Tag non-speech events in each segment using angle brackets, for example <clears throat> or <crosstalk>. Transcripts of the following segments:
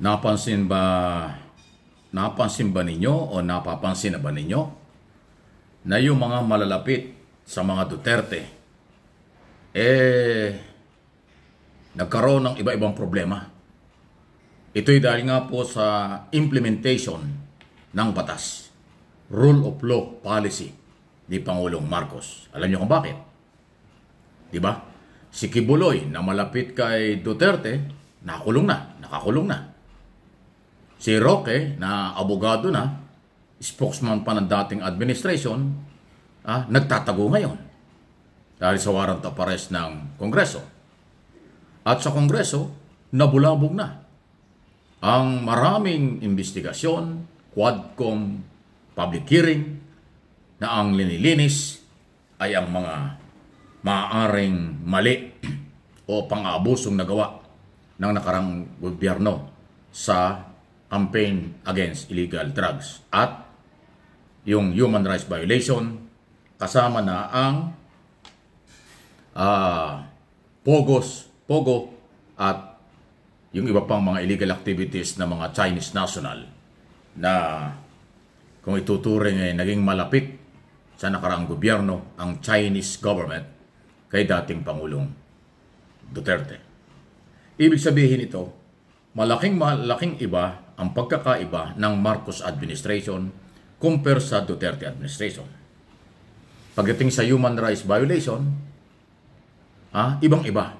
Napansin ba napansin ba ninyo o napapansin na ba ninyo na yung mga malalapit sa mga Duterte eh nagkaroon ng iba-ibang problema. Ito ay dahil nga po sa implementation ng batas, rule of law policy ni Pangulong Marcos. Alam niyo kung bakit? 'Di ba? Si Kibuloy na malapit kay Duterte, nakulong na, nakakulong na. Si Roque, na abogado na, spokesman pa ng dating administration, ah, nagtatago ngayon dahil sa warrant of arrest ng Kongreso. At sa Kongreso, nabulabog na ang maraming investigasyon, quadcom, public hearing, na ang linilinis ay ang mga maaring mali <clears throat> o pang-abusong nagawa ng nakarang gobyerno sa campaign against illegal drugs at yung human rights violation kasama na ang uh, POGOS, POGO at yung iba pang mga illegal activities ng mga Chinese national na kung ituturing ay naging malapit sa nakaraang gobyerno ang Chinese government kay dating Pangulong Duterte. Ibig sabihin ito, malaking malaking iba ang pagkakaiba ng Marcos administration compare sa Duterte administration. Pagdating sa human rights violation, ha, ibang-iba.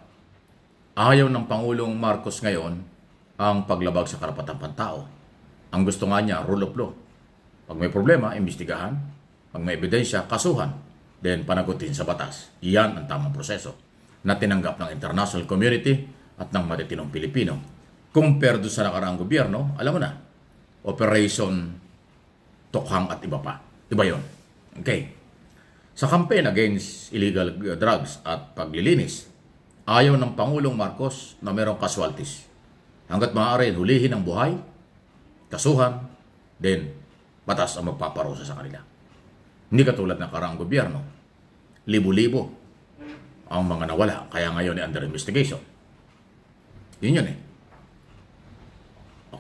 Ayaw ng Pangulong Marcos ngayon ang paglabag sa karapatang pantao. Ang gusto nga niya, rule of law. Pag may problema, imbestigahan. Pag may ebidensya, kasuhan. Then panagutin sa batas. Iyan ang tamang proseso na tinanggap ng international community at ng matitinong Pilipino compare do sa nakaraang gobyerno, alam mo na, Operation Tokhang at iba pa. Iba yon. Okay. Sa campaign against illegal drugs at paglilinis, ayaw ng Pangulong Marcos na merong casualties. Hanggat maaari, hulihin ang buhay, kasuhan, then batas ang magpaparusa sa kanila. Hindi katulad ng karang gobyerno. Libo-libo ang mga nawala. Kaya ngayon ay under investigation. Yun yun eh.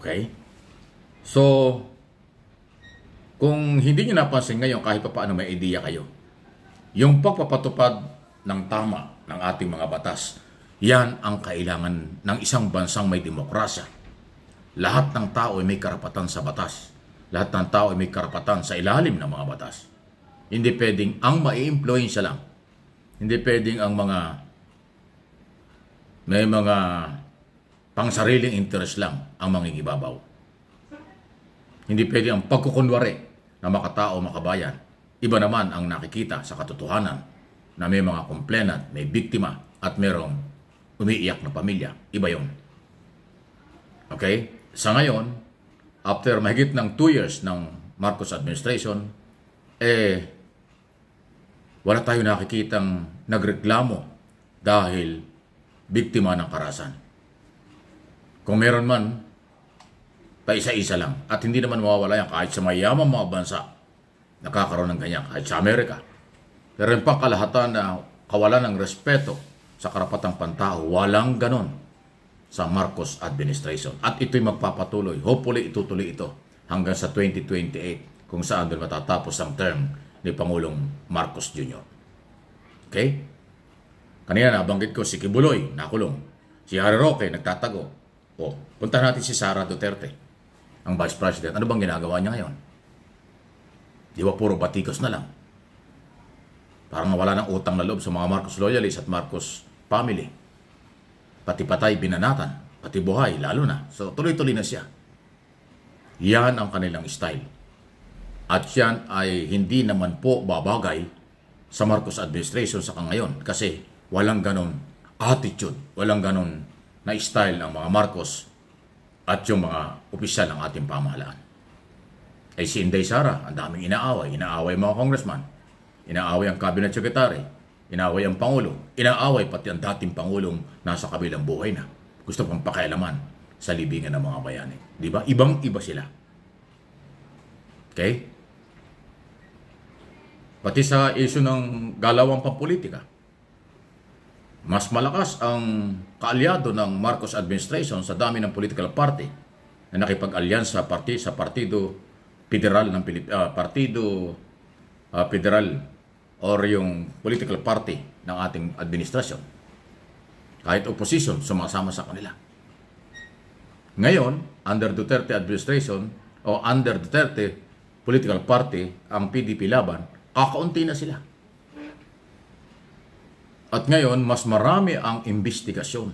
Okay? So, kung hindi nyo napansin ngayon, kahit pa paano may ideya kayo, yung pagpapatupad ng tama ng ating mga batas, yan ang kailangan ng isang bansang may demokrasya. Lahat ng tao ay may karapatan sa batas. Lahat ng tao ay may karapatan sa ilalim ng mga batas. Hindi pwedeng ang mai-influensya lang. Hindi pwedeng ang mga may mga pang sariling interest lang ang mangingibabaw. Hindi pwede ang pagkukunwari na makatao makabayan. Iba naman ang nakikita sa katotohanan na may mga komplenant, may biktima at merong umiiyak na pamilya. Iba yon. Okay? Sa ngayon, after mahigit ng 2 years ng Marcos administration, eh, wala tayo nakikitang nagreklamo dahil biktima ng karasan. Kung meron man, paisa-isa lang. At hindi naman mawawala yan kahit sa mayamang mga bansa. Nakakaroon ng ganyan kahit sa Amerika. Pero yung pangkalahatan na kawalan ng respeto sa karapatang pantao, walang ganon sa Marcos administration. At ito'y magpapatuloy. Hopefully, itutuloy ito hanggang sa 2028 kung saan doon matatapos ang term ni Pangulong Marcos Jr. Okay? Kanina nabanggit ko si Kibuloy, nakulong. Si Harry Roque, nagtatago. Oh, punta natin si Sara Duterte, ang Vice President. Ano bang ginagawa niya ngayon? Di ba puro batikos na lang? Parang wala ng utang na loob sa mga Marcos loyalists at Marcos family. Pati patay, binanatan. Pati buhay, lalo na. So tuloy-tuloy na siya. Yan ang kanilang style. At yan ay hindi naman po babagay sa Marcos administration sa ngayon kasi walang ganon attitude, walang ganon na style ng mga Marcos at yung mga opisyal ng ating pamahalaan. Ay si Inday Sara, ang daming inaaway. Inaaway mga congressman. Inaaway ang cabinet secretary. Inaaway ang Pangulo. Inaaway pati ang dating Pangulong nasa kabilang buhay na. Gusto pang pakialaman sa libingan ng mga bayani. Di ba? Ibang-iba sila. Okay? Pati sa issue ng galawang pampolitika mas malakas ang kaalyado ng Marcos administration sa dami ng political party na nakipag-alyansa party sa partido federal ng Pilip uh, partido uh, federal or yung political party ng ating administration. Kahit opposition sumasama sa kanila. Ngayon, under Duterte administration o under Duterte political party, ang PDP laban, kakaunti na sila. At ngayon, mas marami ang imbestigasyon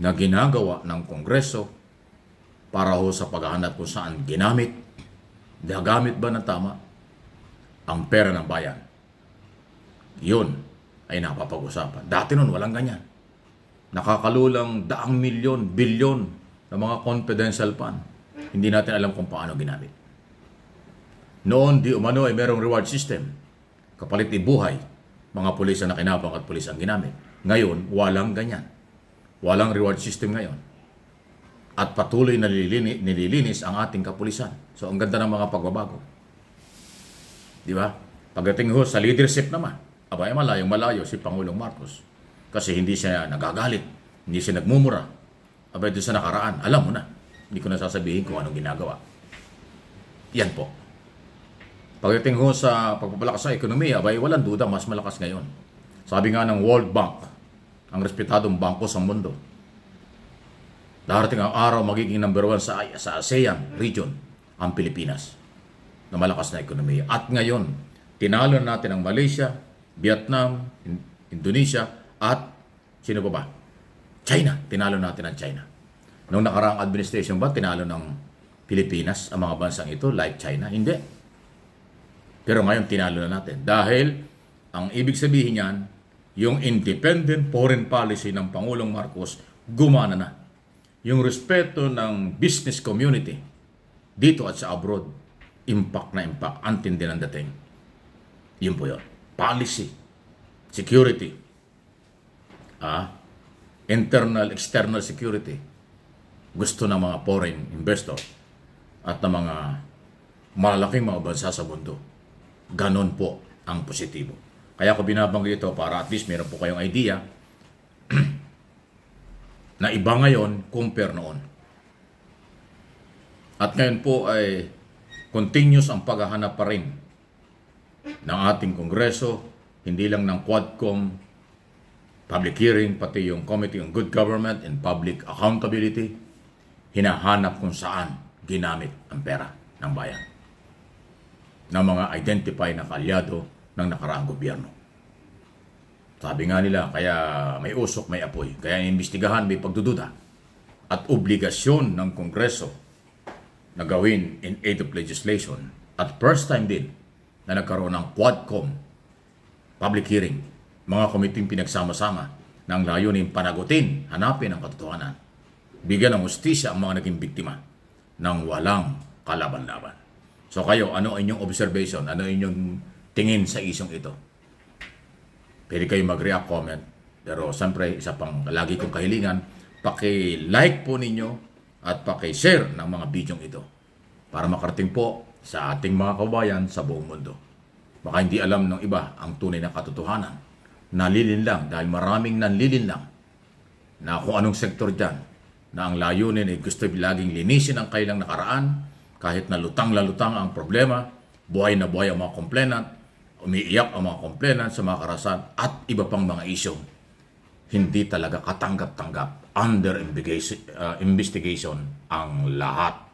na ginagawa ng Kongreso para ho sa paghahanap kung saan ginamit, nagamit ba ng tama ang pera ng bayan. Yun ay napapag-usapan. Dati nun walang ganyan. Nakakalulang daang milyon, bilyon ng mga confidential fund. Hindi natin alam kung paano ginamit. Noon, di umano ay merong reward system. Kapalit ni buhay mga pulis na nakinabang at pulis ang ginamit. Ngayon, walang ganyan. Walang reward system ngayon. At patuloy na nililinis, nililinis ang ating kapulisan. So, ang ganda ng mga pagbabago. Di ba? Pagdating ho sa leadership naman, abay malayong malayo si Pangulong Marcos. Kasi hindi siya nagagalit, hindi siya nagmumura. Aba, doon sa nakaraan, alam mo na. Hindi ko na sasabihin kung anong ginagawa. Yan po. Pagdating ko sa pagpapalakas ng ekonomiya, bay walang duda mas malakas ngayon. Sabi nga ng World Bank, ang respetadong bangko sa mundo. Darating ang araw magiging number one sa, sa ASEAN region ang Pilipinas na malakas na ekonomiya. At ngayon, tinalo natin ang Malaysia, Vietnam, Indonesia at sino pa ba? China. Tinalo natin ang China. Noong nakaraang administration ba, tinalo ng Pilipinas ang mga bansang ito like China? Hindi. Pero ngayon tinalo na natin dahil ang ibig sabihin niyan, yung independent foreign policy ng Pangulong Marcos gumana na. Yung respeto ng business community dito at sa abroad, impact na impact, antindi ng dating. Yun po yun. Policy, security, ah, internal, external security, gusto ng mga foreign investor at ng mga malalaking mga bansa sa mundo. Ganon po ang positibo. Kaya ko binabanggit ito para at least meron po kayong idea <clears throat> na iba ngayon compare noon. At ngayon po ay continuous ang paghahanap pa rin ng ating kongreso, hindi lang ng Quadcom public hearing, pati yung Committee on Good Government and Public Accountability, hinahanap kung saan ginamit ang pera ng bayan ng mga identify na kalyado ng nakaraang gobyerno. Sabi nga nila, kaya may usok, may apoy. Kaya imbestigahan, may pagdududa. At obligasyon ng Kongreso na gawin in aid of legislation. At first time din na nagkaroon ng Quadcom public hearing. Mga komiting pinagsama-sama ng layunin panagutin, hanapin ang katotohanan. Bigyan ng ustisya ang mga naging biktima ng walang kalaban-laban. So kayo, ano ang inyong observation? Ano inyong tingin sa isong ito? Pwede kayo mag-react comment. Pero siyempre, isa pang lagi kong kahilingan, paki-like po ninyo at paki-share ng mga bidyong ito para makarating po sa ating mga kabayan sa buong mundo. Baka hindi alam ng iba ang tunay na katotohanan. Nalilinlang dahil maraming nanlilinlang na kung anong sektor dyan na ang layunin ay gusto laging linisin ang kailang nakaraan kahit na lutang-lalutang ang problema, buhay na buhay ang mga complainant, umiiyak ang mga complainant sa mga karasan at iba pang mga isyong hindi talaga katanggap-tanggap under investigation uh, ang lahat.